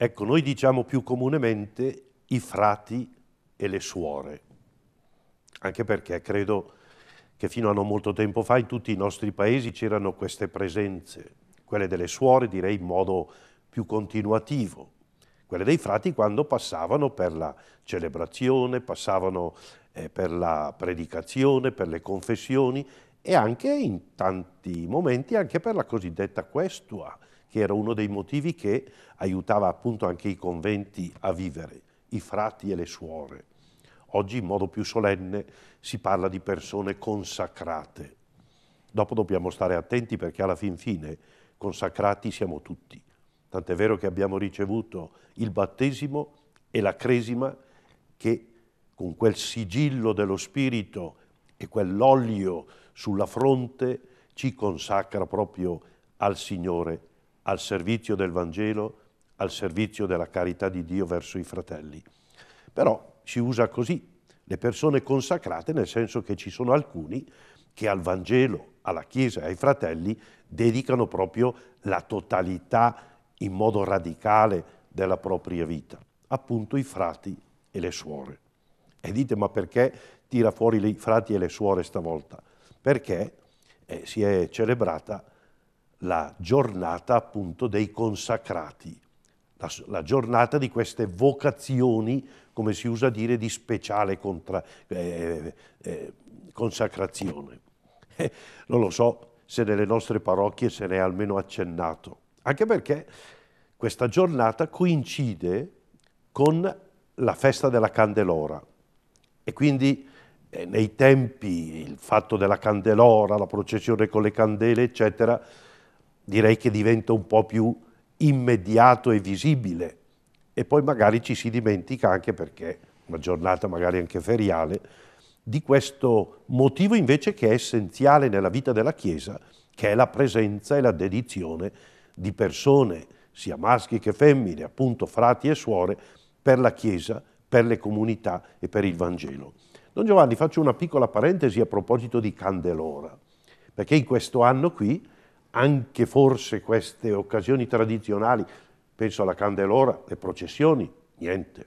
Ecco, noi diciamo più comunemente i frati e le suore, anche perché credo che fino a non molto tempo fa in tutti i nostri paesi c'erano queste presenze, quelle delle suore direi in modo più continuativo, quelle dei frati quando passavano per la celebrazione, passavano eh, per la predicazione, per le confessioni e anche in tanti momenti anche per la cosiddetta questua, che era uno dei motivi che aiutava appunto anche i conventi a vivere, i frati e le suore. Oggi in modo più solenne si parla di persone consacrate. Dopo dobbiamo stare attenti perché alla fin fine consacrati siamo tutti. Tant'è vero che abbiamo ricevuto il battesimo e la cresima che con quel sigillo dello Spirito e quell'olio sulla fronte ci consacra proprio al Signore al servizio del Vangelo, al servizio della carità di Dio verso i fratelli. Però si usa così, le persone consacrate, nel senso che ci sono alcuni che al Vangelo, alla Chiesa e ai fratelli dedicano proprio la totalità in modo radicale della propria vita, appunto i frati e le suore. E dite, ma perché tira fuori i frati e le suore stavolta? Perché eh, si è celebrata la giornata appunto dei consacrati, la, la giornata di queste vocazioni, come si usa dire, di speciale contra, eh, eh, eh consacrazione. Eh, non lo so se nelle nostre parrocchie se ne è almeno accennato, anche perché questa giornata coincide con la festa della Candelora e quindi eh, nei tempi il fatto della Candelora, la processione con le candele, eccetera, direi che diventa un po' più immediato e visibile e poi magari ci si dimentica anche perché una giornata magari anche feriale di questo motivo invece che è essenziale nella vita della Chiesa, che è la presenza e la dedizione di persone, sia maschi che femmine, appunto frati e suore, per la Chiesa, per le comunità e per il Vangelo. Don Giovanni, faccio una piccola parentesi a proposito di Candelora, perché in questo anno qui anche forse queste occasioni tradizionali, penso alla Candelora, le processioni, niente.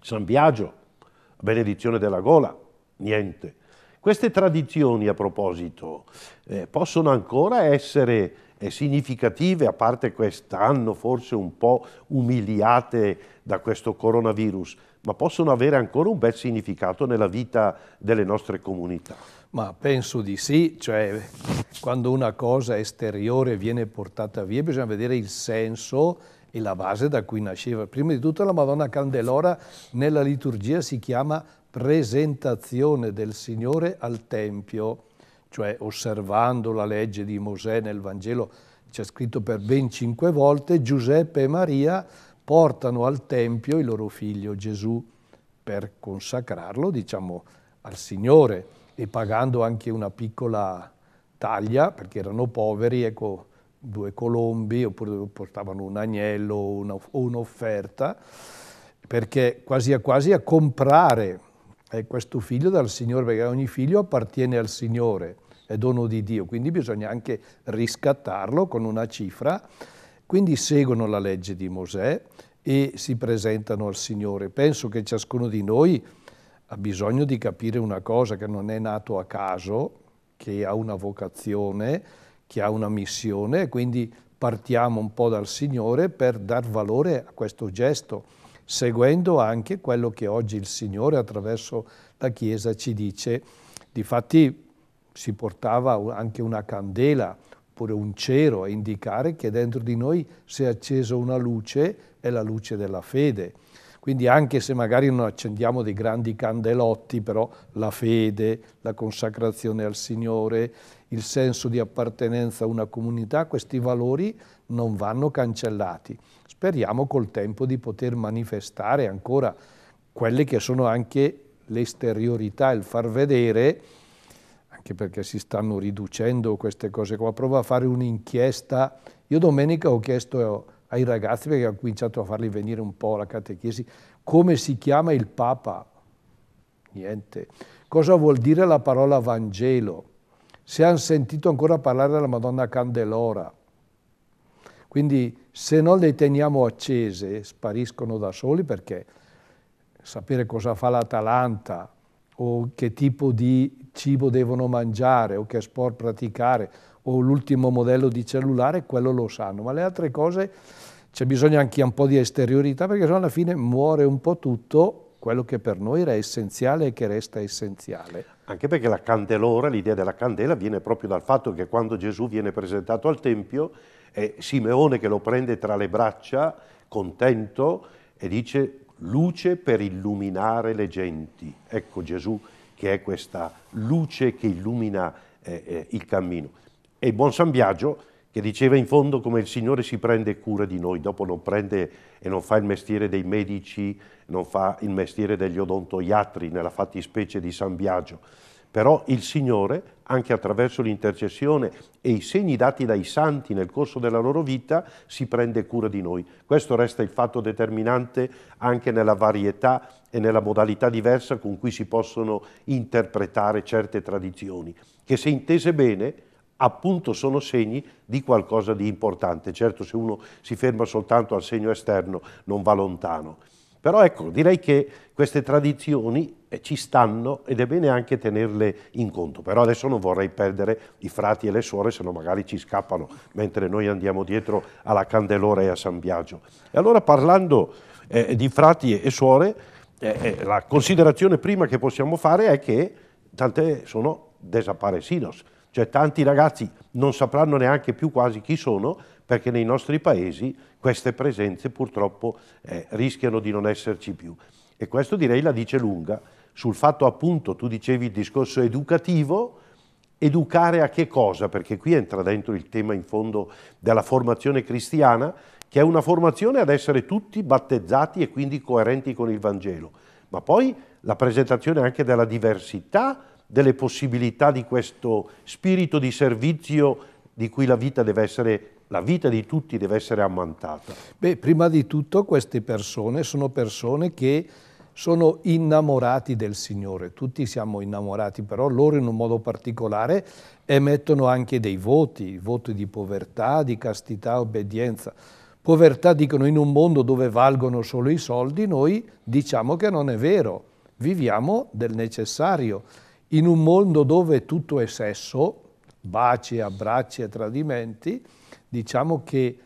San Biagio, la benedizione della gola, niente. Queste tradizioni, a proposito, eh, possono ancora essere eh, significative, a parte quest'anno forse un po' umiliate da questo coronavirus, ma possono avere ancora un bel significato nella vita delle nostre comunità. Ma penso di sì, cioè quando una cosa esteriore viene portata via bisogna vedere il senso e la base da cui nasceva. Prima di tutto la Madonna Candelora nella liturgia si chiama presentazione del Signore al Tempio, cioè osservando la legge di Mosè nel Vangelo, c'è scritto per ben cinque volte, Giuseppe e Maria portano al Tempio il loro figlio Gesù per consacrarlo, diciamo, al Signore e pagando anche una piccola taglia, perché erano poveri, ecco, due colombi, oppure portavano un agnello o un'offerta, perché quasi a quasi a comprare eh, questo figlio dal Signore, perché ogni figlio appartiene al Signore, è dono di Dio, quindi bisogna anche riscattarlo con una cifra. Quindi seguono la legge di Mosè e si presentano al Signore. Penso che ciascuno di noi ha bisogno di capire una cosa, che non è nato a caso, che ha una vocazione, che ha una missione, quindi partiamo un po' dal Signore per dar valore a questo gesto, seguendo anche quello che oggi il Signore attraverso la Chiesa ci dice. Difatti si portava anche una candela, oppure un cero a indicare che dentro di noi si è accesa una luce, è la luce della fede quindi anche se magari non accendiamo dei grandi candelotti, però la fede, la consacrazione al Signore, il senso di appartenenza a una comunità, questi valori non vanno cancellati. Speriamo col tempo di poter manifestare ancora quelle che sono anche l'esteriorità, il far vedere, anche perché si stanno riducendo queste cose qua. Prova a fare un'inchiesta. Io domenica ho chiesto ai ragazzi perché ho cominciato a farli venire un po' la catechesi, come si chiama il Papa? Niente. Cosa vuol dire la parola Vangelo? Se hanno sentito ancora parlare della Madonna Candelora. Quindi se non le teniamo accese spariscono da soli perché sapere cosa fa l'Atalanta o che tipo di cibo devono mangiare o che sport praticare o l'ultimo modello di cellulare, quello lo sanno, ma le altre cose c'è bisogno anche un po' di esteriorità perché sennò alla fine muore un po' tutto quello che per noi era essenziale e che resta essenziale. Anche perché la candelora, l'idea della candela viene proprio dal fatto che quando Gesù viene presentato al Tempio è Simeone che lo prende tra le braccia, contento, e dice luce per illuminare le genti. Ecco Gesù che è questa luce che illumina eh, eh, il cammino. E il buon San Biagio che diceva in fondo come il Signore si prende cura di noi, dopo non prende e non fa il mestiere dei medici, non fa il mestiere degli odontoiatri nella fattispecie di San Biagio, però il Signore, anche attraverso l'intercessione e i segni dati dai santi nel corso della loro vita, si prende cura di noi. Questo resta il fatto determinante anche nella varietà e nella modalità diversa con cui si possono interpretare certe tradizioni, che se intese bene, appunto sono segni di qualcosa di importante. Certo se uno si ferma soltanto al segno esterno non va lontano. Però ecco, direi che queste tradizioni eh, ci stanno ed è bene anche tenerle in conto. Però adesso non vorrei perdere i frati e le suore, se no magari ci scappano mentre noi andiamo dietro alla Candelora e a San Biagio. E allora parlando eh, di frati e suore, eh, eh la considerazione prima che possiamo fare è che tante sono desaparecidos, cioè tanti ragazzi non sapranno neanche più quasi chi sono perché nei nostri paesi queste presenze purtroppo eh, rischiano di non esserci più. E questo direi la dice lunga sul fatto appunto, tu dicevi il discorso educativo, educare a che cosa? Perché qui entra dentro il tema in fondo della formazione cristiana, che è una formazione ad essere tutti battezzati e quindi coerenti con il Vangelo, ma poi la presentazione anche della diversità delle possibilità di questo spirito di servizio di cui la vita deve essere la vita di tutti deve essere ammantata. Beh, prima di tutto queste persone sono persone che sono innamorati del Signore, tutti siamo innamorati, però loro in un modo particolare emettono anche dei voti, voti di povertà, di castità, obbedienza. Povertà dicono in un mondo dove valgono solo i soldi, noi diciamo che non è vero, viviamo del necessario in un mondo dove tutto è sesso, baci, abbracci e tradimenti, diciamo che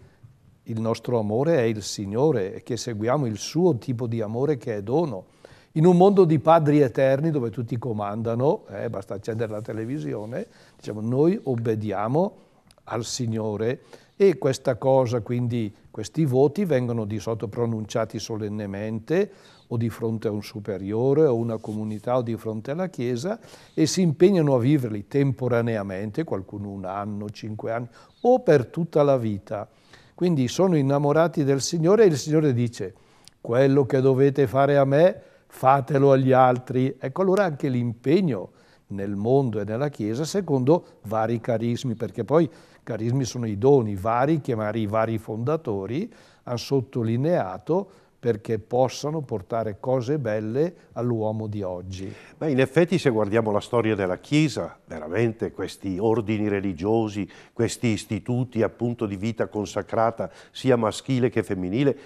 il nostro amore è il Signore e che seguiamo il suo tipo di amore che è dono. In un mondo di padri eterni dove tutti comandano, eh, basta accendere la televisione, diciamo noi obbediamo al Signore e questa cosa, quindi questi voti vengono di solito pronunciati solennemente o di fronte a un superiore o una comunità o di fronte alla Chiesa e si impegnano a viverli temporaneamente, qualcuno un anno, cinque anni o per tutta la vita. Quindi sono innamorati del Signore e il Signore dice quello che dovete fare a me fatelo agli altri. Ecco allora anche l'impegno nel mondo e nella Chiesa secondo vari carismi, perché poi Carismi sono i doni vari che i vari fondatori hanno sottolineato perché possano portare cose belle all'uomo di oggi. Beh, in effetti se guardiamo la storia della Chiesa, veramente questi ordini religiosi, questi istituti appunto di vita consacrata, sia maschile che femminile,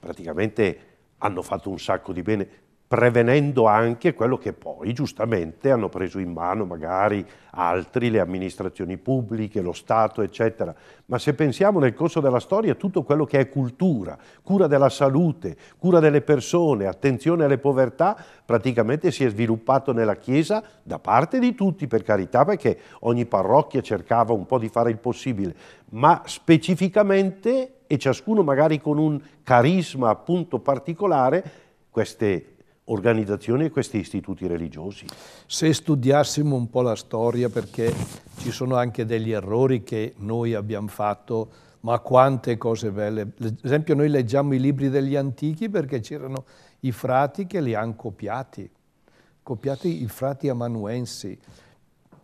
praticamente hanno fatto un sacco di bene prevenendo anche quello che poi giustamente hanno preso in mano magari altri, le amministrazioni pubbliche, lo Stato, eccetera. Ma se pensiamo nel corso della storia tutto quello che è cultura, cura della salute, cura delle persone, attenzione alle povertà, praticamente si è sviluppato nella Chiesa da parte di tutti, per carità, perché ogni parrocchia cercava un po' di fare il possibile, ma specificamente e ciascuno magari con un carisma appunto particolare, queste organizzazioni e questi istituti religiosi. Se studiassimo un po' la storia, perché ci sono anche degli errori che noi abbiamo fatto, ma quante cose belle. Ad esempio noi leggiamo i libri degli antichi perché c'erano i frati che li hanno copiati, copiati i frati amanuensi.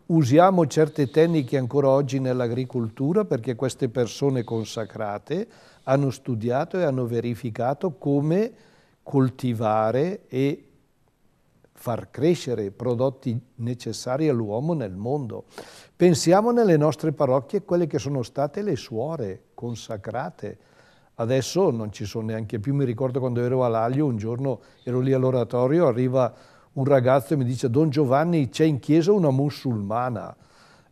Usiamo certe tecniche ancora oggi nell'agricoltura perché queste persone consacrate hanno studiato e hanno verificato come coltivare e far crescere prodotti necessari all'uomo nel mondo. Pensiamo nelle nostre parrocchie quelle che sono state le suore consacrate. Adesso non ci sono neanche più, mi ricordo quando ero all'aglio, un giorno ero lì all'oratorio, arriva un ragazzo e mi dice Don Giovanni c'è in chiesa una musulmana.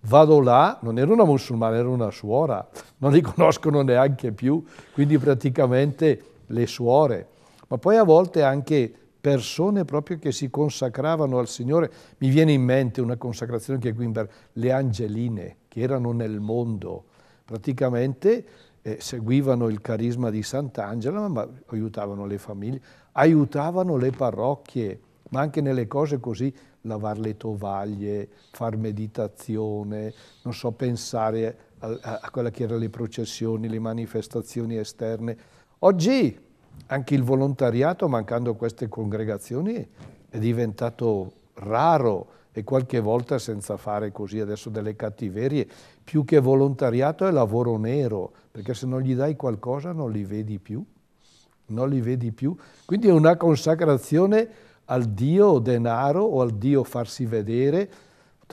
Vado là, non era una musulmana, era una suora, non li conoscono neanche più, quindi praticamente le suore ma poi a volte anche persone proprio che si consacravano al Signore. Mi viene in mente una consacrazione che è Guimber, le angeline che erano nel mondo, praticamente eh, seguivano il carisma di Sant'Angela, ma aiutavano le famiglie, aiutavano le parrocchie, ma anche nelle cose così, lavare le tovaglie, far meditazione, non so, pensare a, a, a quella che erano le processioni, le manifestazioni esterne. Oggi anche il volontariato, mancando queste congregazioni, è diventato raro e qualche volta senza fare così adesso delle cattiverie, più che volontariato è lavoro nero, perché se non gli dai qualcosa non li vedi più, non li vedi più. Quindi è una consacrazione al Dio denaro o al Dio farsi vedere.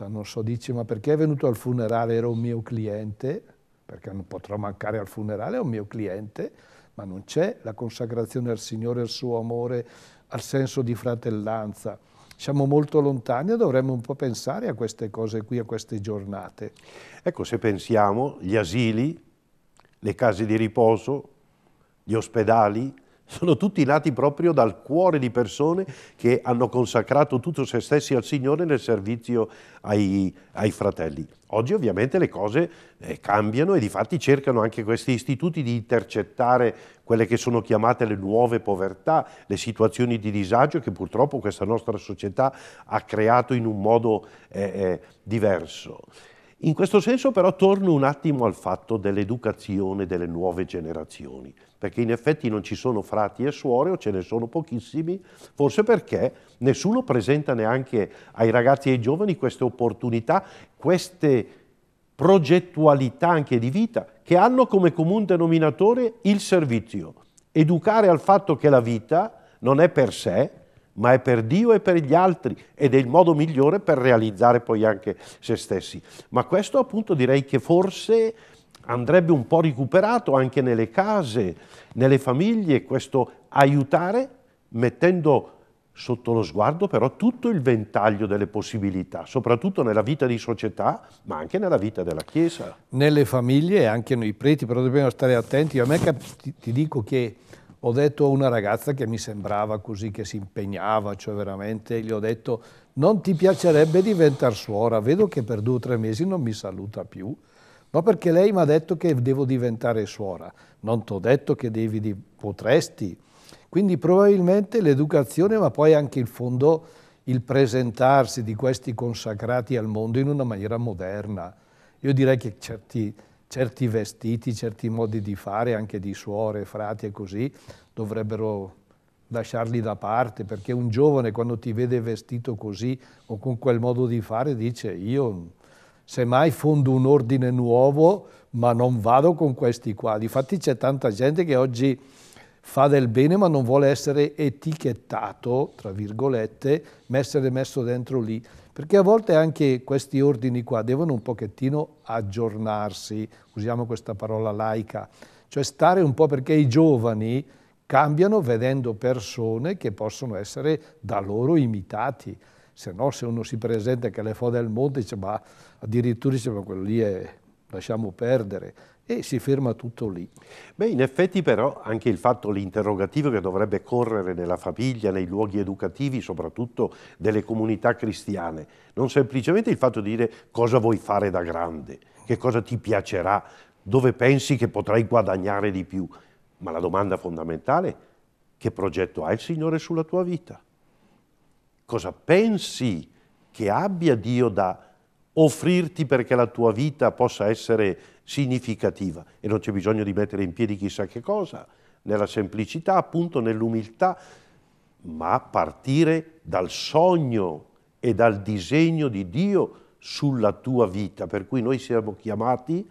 Non so, dice ma perché è venuto al funerale? Era un mio cliente, perché non potrò mancare al funerale, è un mio cliente ma non c'è la consacrazione al Signore, al suo amore, al senso di fratellanza. Siamo molto lontani e dovremmo un po' pensare a queste cose qui, a queste giornate. Ecco, se pensiamo, gli asili, le case di riposo, gli ospedali, sono tutti nati proprio dal cuore di persone che hanno consacrato tutto se stessi al Signore nel servizio ai, ai fratelli. Oggi ovviamente le cose eh, cambiano e di fatti cercano anche questi istituti di intercettare quelle che sono chiamate le nuove povertà, le situazioni di disagio che purtroppo questa nostra società ha creato in un modo eh, eh diverso. In questo senso però torno un attimo al fatto dell'educazione delle nuove generazioni, perché in effetti non ci sono frati e suore o ce ne sono pochissimi, forse perché nessuno presenta neanche ai ragazzi e ai giovani queste opportunità, queste progettualità anche di vita che hanno come comune denominatore il servizio, educare al fatto che la vita non è per sé, ma è per Dio e per gli altri ed è il modo migliore per realizzare poi anche se stessi. Ma questo appunto direi che forse andrebbe un po' recuperato anche nelle case, nelle famiglie, questo aiutare mettendo sotto lo sguardo però tutto il ventaglio delle possibilità, soprattutto nella vita di società, ma anche nella vita della Chiesa. Nelle famiglie e anche noi preti, però dobbiamo stare attenti. A me ti dico che ho detto a una ragazza che mi sembrava così, che si impegnava, cioè veramente, gli ho detto non ti piacerebbe diventare suora, vedo che per due o tre mesi non mi saluta più, ma perché lei mi ha detto che devo diventare suora, non ti ho detto che devi, potresti, quindi probabilmente l'educazione ma poi anche in fondo il presentarsi di questi consacrati al mondo in una maniera moderna, io direi che certi certi vestiti, certi modi di fare, anche di suore, frati e così, dovrebbero lasciarli da parte, perché un giovane quando ti vede vestito così o con quel modo di fare dice io semmai fondo un ordine nuovo, ma non vado con questi qua. Difatti c'è tanta gente che oggi fa del bene ma non vuole essere etichettato, tra virgolette, essere messo dentro lì. Perché a volte anche questi ordini qua devono un pochettino aggiornarsi, usiamo questa parola laica, cioè stare un po' perché i giovani cambiano vedendo persone che possono essere da loro imitati. Se no, se uno si presenta che le fa del monte, dice, ma addirittura dice, ma quello lì è, lasciamo perdere e si ferma tutto lì. Beh, in effetti però anche il fatto, l'interrogativo che dovrebbe correre nella famiglia, nei luoghi educativi, soprattutto delle comunità cristiane, non semplicemente il fatto di dire cosa vuoi fare da grande, che cosa ti piacerà, dove pensi che potrai guadagnare di più, ma la domanda fondamentale, è che progetto ha il Signore sulla tua vita? Cosa pensi che abbia Dio da offrirti perché la tua vita possa essere significativa e non c'è bisogno di mettere in piedi chissà che cosa, nella semplicità, appunto nell'umiltà, ma partire dal sogno e dal disegno di Dio sulla tua vita, per cui noi siamo chiamati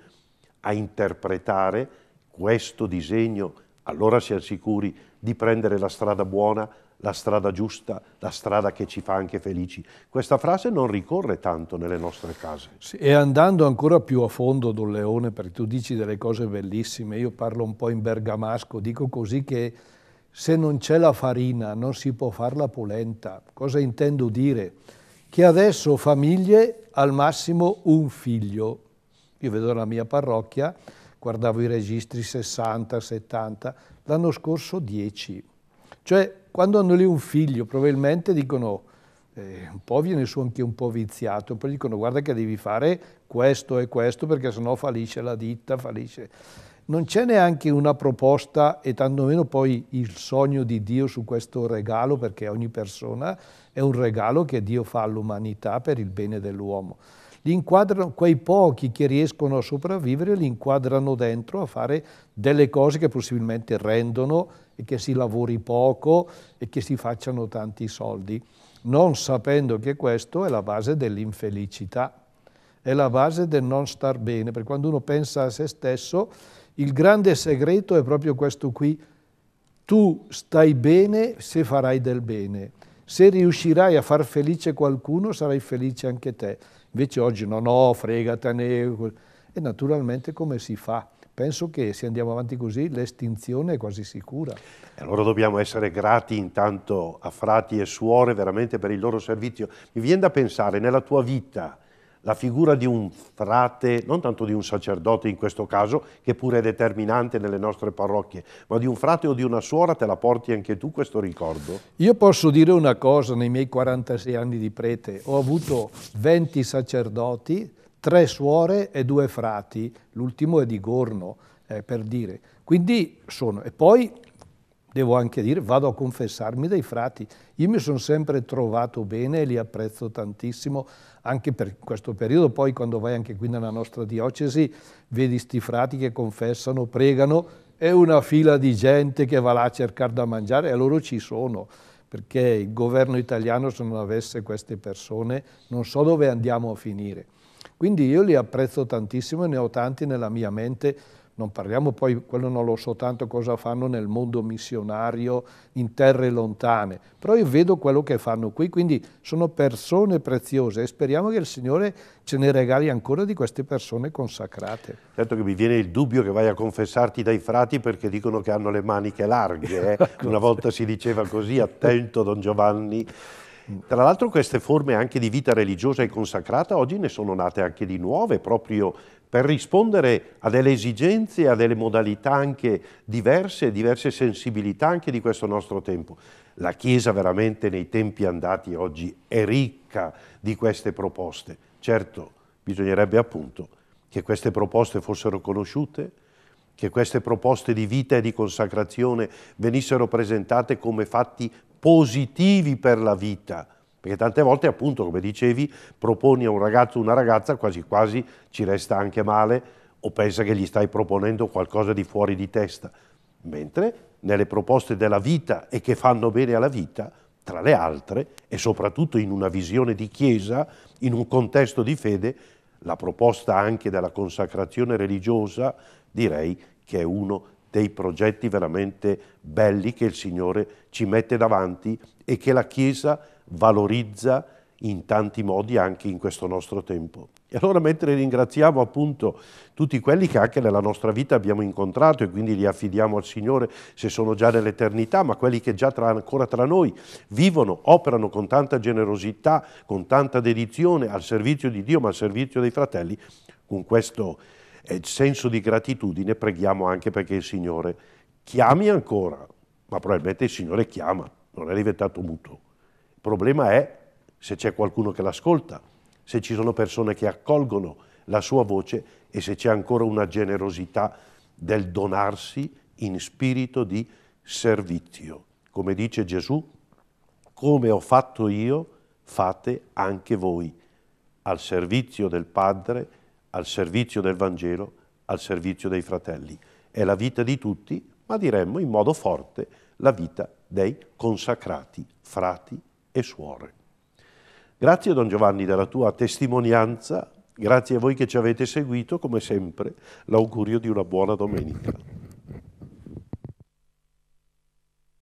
a interpretare questo disegno, allora siamo sicuri di prendere la strada buona la strada giusta, la strada che ci fa anche felici. Questa frase non ricorre tanto nelle nostre case. Sì, e andando ancora più a fondo, Don Leone, perché tu dici delle cose bellissime, io parlo un po' in bergamasco, dico così che se non c'è la farina non si può fare la polenta. Cosa intendo dire? Che adesso famiglie al massimo un figlio. Io vedo la mia parrocchia, guardavo i registri 60, 70, l'anno scorso 10 cioè, quando hanno lì un figlio, probabilmente dicono, eh, un po' viene su anche un po' viziato, poi dicono guarda che devi fare questo e questo perché sennò fallisce la ditta, fallisce. Non c'è neanche una proposta e tantomeno poi il sogno di Dio su questo regalo, perché ogni persona è un regalo che Dio fa all'umanità per il bene dell'uomo. Li inquadrano, quei pochi che riescono a sopravvivere li inquadrano dentro a fare delle cose che possibilmente rendono e che si lavori poco e che si facciano tanti soldi, non sapendo che questo è la base dell'infelicità, è la base del non star bene, perché quando uno pensa a se stesso, il grande segreto è proprio questo qui, tu stai bene se farai del bene, se riuscirai a far felice qualcuno sarai felice anche te, invece oggi no, no, fregatene, e naturalmente come si fa? penso che se andiamo avanti così l'estinzione è quasi sicura. E allora dobbiamo essere grati intanto a frati e suore veramente per il loro servizio. Mi viene da pensare nella tua vita la figura di un frate, non tanto di un sacerdote in questo caso, che pure è determinante nelle nostre parrocchie, ma di un frate o di una suora te la porti anche tu questo ricordo? Io posso dire una cosa, nei miei 46 anni di prete ho avuto 20 sacerdoti, tre suore e due frati, l'ultimo è di Gorno, eh, per dire. Quindi sono, e poi devo anche dire, vado a confessarmi dei frati. Io mi sono sempre trovato bene e li apprezzo tantissimo, anche per questo periodo. Poi quando vai anche qui nella nostra diocesi, vedi sti frati che confessano, pregano, è una fila di gente che va là a cercare da mangiare e loro ci sono perché il governo italiano se non avesse queste persone non so dove andiamo a finire. Quindi io li apprezzo tantissimo e ne ho tanti nella mia mente, non parliamo poi, quello non lo so tanto cosa fanno nel mondo missionario, in terre lontane, però io vedo quello che fanno qui, quindi sono persone preziose e speriamo che il Signore ce ne regali ancora di queste persone consacrate. Certo che mi viene il dubbio che vai a confessarti dai frati perché dicono che hanno le maniche larghe, eh? Ecco. una volta si diceva così, attento Don Giovanni, tra l'altro queste forme anche di vita religiosa e consacrata oggi ne sono nate anche di nuove, proprio per rispondere a delle esigenze, a delle modalità anche diverse, diverse sensibilità anche di questo nostro tempo. La Chiesa veramente nei tempi andati oggi è ricca di queste proposte. Certo, bisognerebbe appunto che queste proposte fossero conosciute, che queste proposte di vita e di consacrazione venissero presentate come fatti positivi per la vita. Perché tante volte, appunto, come dicevi, proponi a un ragazzo o una ragazza quasi quasi ci resta anche male o pensa che gli stai proponendo qualcosa di fuori di testa. Mentre nelle proposte della vita e che fanno bene alla vita, tra le altre, e soprattutto in una visione di Chiesa, in un contesto di fede, la proposta anche della consacrazione religiosa, direi, che è uno dei progetti veramente belli che il Signore ci mette davanti e che la Chiesa valorizza in tanti modi anche in questo nostro tempo. E allora mentre ringraziamo appunto tutti quelli che anche nella nostra vita abbiamo incontrato e quindi li affidiamo al Signore se sono già nell'eternità, ma quelli che già tra, ancora tra noi vivono, operano con tanta generosità, con tanta dedizione al servizio di Dio, ma al servizio dei fratelli, con questo e il senso di gratitudine preghiamo anche perché il Signore chiami ancora, ma probabilmente il Signore chiama, non è diventato muto. Il problema è se c'è qualcuno che l'ascolta, se ci sono persone che accolgono la sua voce e se c'è ancora una generosità del donarsi in spirito di servizio. Come dice Gesù, come ho fatto io, fate anche voi al servizio del Padre al servizio del Vangelo, al servizio dei fratelli. È la vita di tutti, ma diremmo in modo forte la vita dei consacrati, frati e suore. Grazie Don Giovanni della tua testimonianza, grazie a voi che ci avete seguito, come sempre l'augurio di una buona domenica.